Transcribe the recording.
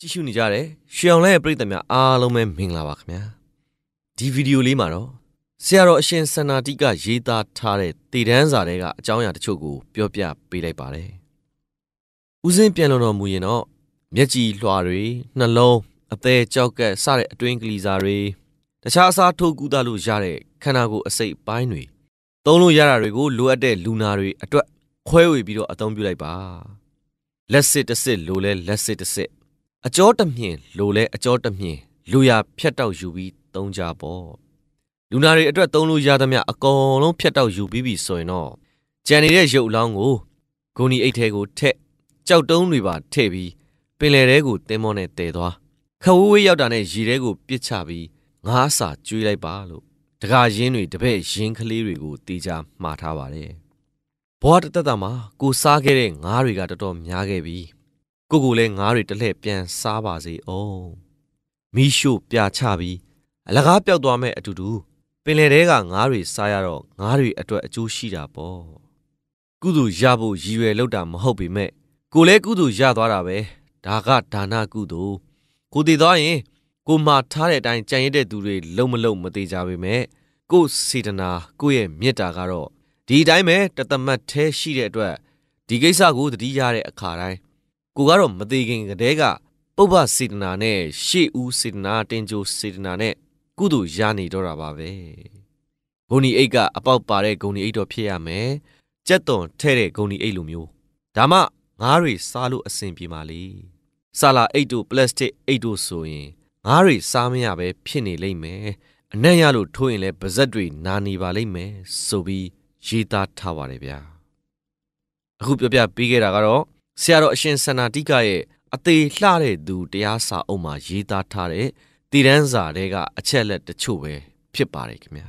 ကြည့်ရှုနေကြတဲ့ရွှေအောင်လဲရဲ့ပရိသတ်များအားလုံးပဲမင်္ဂလာပါခင်ဗျာဒီဗီဒီယိုလေးမှာတော့ဆရာတော်အရှင်စန္နာတိက ရေးသားထားတဲ့တေတန်းစာတွေကအကြောင်းအရာတချို့ကို ပြောပြပေးလိုက်ပါတယ်ဦးစင်းပြန်လုံတော်မူရင်တော့မျက်ကြည်လွှာတွေနှလုံးအသေးကြောက်ကက်စတဲ့အတွင်းကလေးစာတွေတခြားအစားထုတ်ကူးတာလို့ရတဲ့ခန္ဓာကိုယ်အစိတ်ပိုင်းတွေသုံးလို့ရတာတွေကိုလိုအပ်တဲ့လူနာတွေအတွက် ခွဲဝေပြီးတော့အသုံးပြုလိုက်ပါလက်စစ်တစ်စစ်လိုလဲလက်စစ်တစ်စစ်အကြောတမြင်လိုလဲအကြောတမြင်လူရဖြတ်တောက်ယူပြီးသုံးကြပေါ့လူနာတွေအတွက်သုံးလို့ရသမျှအကုန်လုံးဖြတ်တောက်ယူပြီးပြီဆိုရင်တော့ကြံနေတဲ့ရုပ်အလောင်းကိုဂုဏီအိတ်ထဲကို ထက်ကြောက်တုံးတွေပါထည့်ပြီးပင်လယ်ထဲကိုတင်းမောနဲ့တည်သွားခဝဝေးရောက်တာနဲ့ရေထဲကိုပစ်ချပြီးငါးစာကျွေးလိုက်ပါလို့တကာရင်းတွေတပည့်ရင်းကလေးတွေကိုတေချာမှားထားပါတယ်ဘွားတသက်တာမှာကိုစားခဲ့တဲ့ငါးတွေကတော်တော်များခဲ့ပြီးကိုကိုလည်းငါးတွေတစ်လှည့်ပြန်စားပါစေအောင်မိရှုပြချပြီးအလကားပျောက်သွားမဲ့အတူတူပင်လယ်ထဲကငါးတွေစားရတော့ငါးတွေအတွက်အကျိုးရှိတာပေါ့ကုသိုလ်ရဖို့ရည်ရွယ်လောက်တာမဟုတ်ပေမဲ့ကိုလည်းကုသိုလ်ရသွားတာပဲဒါကဒါနကုသိုလ်ကိုတည်သွားရင်ကိုမှာထားတဲ့အတိုင်းကြံရတဲ့သူတွေလုံမလုံမသေးကြပါပဲကိုစေတနာကိုရဲ့မေတ္တာကတော့ဒီအတိုင်းပဲတသမတ်แท้ရှိတဲ့အတွက်ဒီကိစ္စကိုတတိရတဲ့အခါတိုင်းကိုကတော့မသေးခင်ကတည်းကပုပ္ပစေတနာနဲ့ရှေ့ဦးစေတနာတင်ကြိုစေတနာနဲ့ကုသိုလ်ရနေတော့တာပါပဲဂုံဒီအိတ်ကအပေါက်ပါတဲ့ဂုံဒီအိတ်တော့ဖြစ်ရမယ်ကြက်သွန်ထဲတဲ့ဂုံဒီအိတ်လိုမျိုးဒါမှငါးတွေစားလို့အဆင်ပြေပါလေဆလာအိတ်တို့ပလတ်စတစ်အိတ်တို့ဆိုရင်ငါးတွေစားမရပဲဖြစ်နေလိမ့်မယ်အနံ့ရလို့ထိုးရင်လည်းပါဇက်တွေနာနေပါလိမ့်မယ်ဆိုပြီးရေးသားထားပါတယ်ဗျာအခုပြောပြပေးခဲ့တာကတော့ဆရာတော်အရှင်စန္နာတိကရဲ့အသေးလှတဲ့သူတရားစာအုပ်မှာရေးသားထားတဲ့တည်တန်းစာတွေက အချက်လက်တချို့ပဲဖြစ်ပါတယ်ခင်ဗျာ